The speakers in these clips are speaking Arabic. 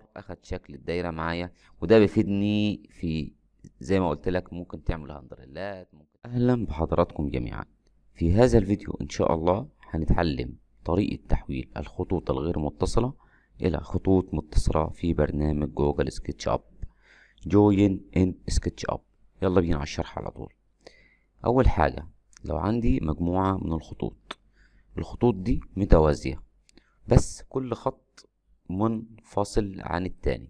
الاحمر اخد شكل الدايره معايا وده بيفيدني في زي ما قلت لك ممكن تعمل هندرلات ممكن اهلا بحضراتكم جميعا في هذا الفيديو ان شاء الله هنتعلم طريقه تحويل الخطوط الغير متصله الى خطوط متصله في برنامج جوجل سكتش اب جوين ان سكتش اب يلا بينا على الشرح على طول اول حاجه لو عندي مجموعه من الخطوط الخطوط دي متوازيه بس كل خط منفصل عن التاني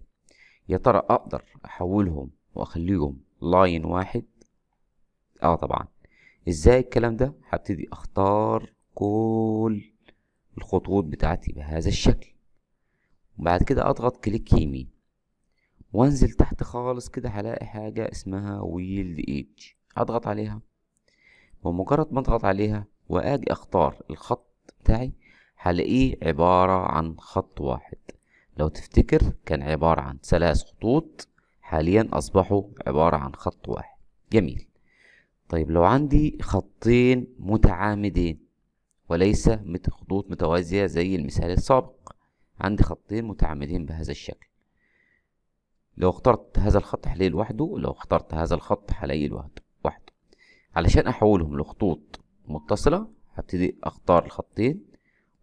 يا ترى اقدر احولهم واخليهم لاين واحد اه طبعا ازاي الكلام ده هبتدي اختار كل الخطوط بتاعتي بهذا الشكل وبعد كده اضغط كليك يمين وانزل تحت خالص كده هلاقي حاجة اسمها ويلد ايج اضغط عليها ومجرد ما اضغط عليها واجي اختار الخط بتاعي هلاقيه عبارة عن خط واحد لو تفتكر كان عبارة عن ثلاث خطوط حاليا أصبحوا عبارة عن خط واحد جميل طيب لو عندي خطين متعامدين وليس خطوط متوازية زي المثال السابق عندي خطين متعامدين بهذا الشكل لو اخترت هذا الخط هلاقيه لوحده لو اخترت هذا الخط هلاقيه لوحده علشان احولهم لخطوط متصلة هبتدي اختار الخطين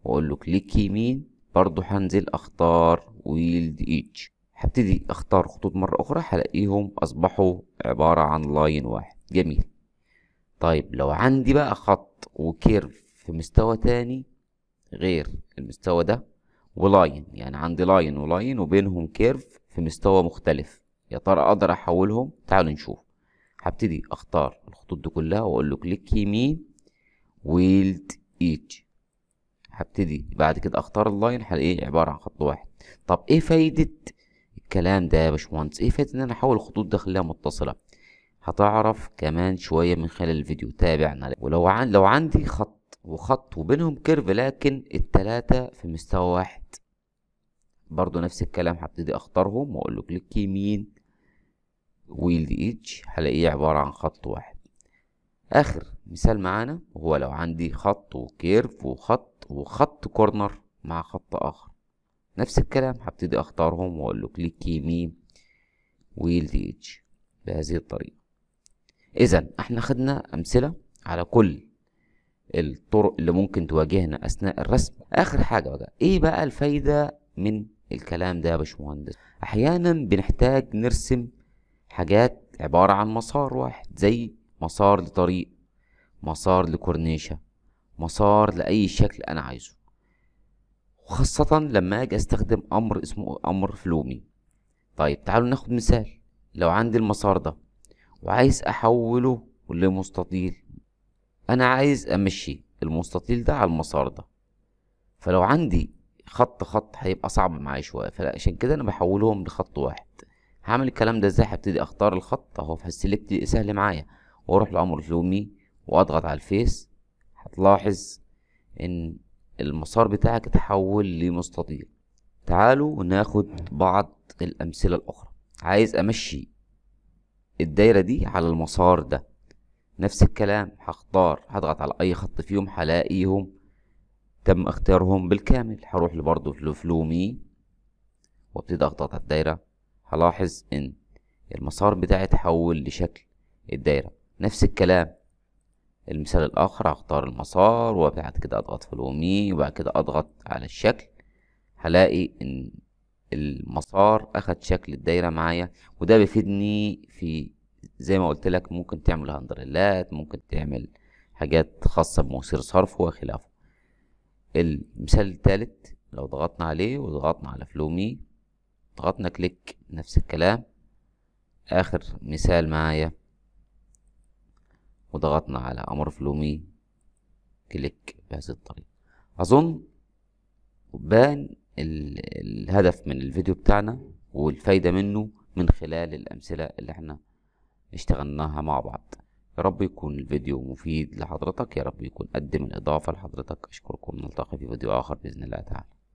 واقول له كليك يمين برضو هنزل اختار ويلد ايتش هبتدي اختار خطوط مرة اخرى هلاقيهم اصبحوا عبارة عن لاين واحد جميل طيب لو عندي بقى خط وكيرف في مستوى تاني غير المستوى ده ولاين يعني عندي لاين ولاين وبينهم كيرف في مستوى مختلف يا ترى اقدر احولهم تعالوا نشوف هبتدي اختار الخطوط دي كلها واقول له كليك يمين ويلد ايتش هبتدي بعد كده اختار اللاين هلاقيه عباره عن خط واحد طب ايه فايده الكلام ده يا باشمهندس ايه فايده ان انا احول الخطوط ده اخليها متصله هتعرف كمان شويه من خلال الفيديو تابعنا ولو عن لو عندي خط وخط وبينهم كيرف لكن التلاتة في مستوى واحد برضو نفس الكلام هبتدي اختارهم واقول له كليك يمين ويلد ايدج هلاقيه عباره عن خط واحد اخر مثال معانا هو لو عندي خط وكيرف وخط وخط كورنر مع خط اخر نفس الكلام هبتدي اختارهم واقول له كليك يمين ويل دي اتش بهذه الطريقه اذا احنا خدنا امثله على كل الطرق اللي ممكن تواجهنا اثناء الرسم اخر حاجه بقى ايه بقى الفايده من الكلام ده يا باشمهندس احيانا بنحتاج نرسم حاجات عباره عن مسار واحد زي مسار لطريق مسار لكورنيشة مسار لأي شكل أنا عايزه وخاصة لما أجي أستخدم أمر اسمه أمر فلومي طيب تعالوا ناخد مثال لو عندي المسار ده وعايز أحوله لمستطيل أنا عايز أمشي المستطيل ده على المسار ده فلو عندي خط خط هيبقى صعب معايا شوية فعشان كده أنا بحولهم لخط واحد هعمل الكلام ده ازاي هبتدي اختار الخط اهو هسلكت سهل معايا واروح لعمر زومي واضغط على الفيس هتلاحظ ان المسار بتاعك اتحول لمستطيل تعالوا ناخد بعض الامثله الاخرى عايز امشي الدايره دي على المسار ده نفس الكلام هختار هضغط على اي خط فيهم هلاقيهم تم اختيارهم بالكامل هروح لبرضه لفلومي وابتدي اضغط على الدايره هلاحظ ان المسار بتاعي اتحول لشكل الدايره نفس الكلام المثال الآخر هختار المسار وبعد كده أضغط في مي وبعد كده أضغط على الشكل هلاقي إن المسار أخد شكل الدايرة معايا وده بيفيدني في زي ما قلت لك ممكن تعمل هندرلات ممكن تعمل حاجات خاصة بمصير صرف وخلافه المثال الثالث لو ضغطنا عليه وضغطنا على فلو مي ضغطنا كليك نفس الكلام آخر مثال معايا وضغطنا على امر فلومي كليك بهذه الطريقة اظن بان الهدف من الفيديو بتاعنا والفايدة منه من خلال الامثلة اللي احنا اشتغلناها مع بعض يا رب يكون الفيديو مفيد لحضرتك يا رب يكون قدم الإضافة لحضرتك أشكركم نلتقي في فيديو آخر بإذن الله تعالى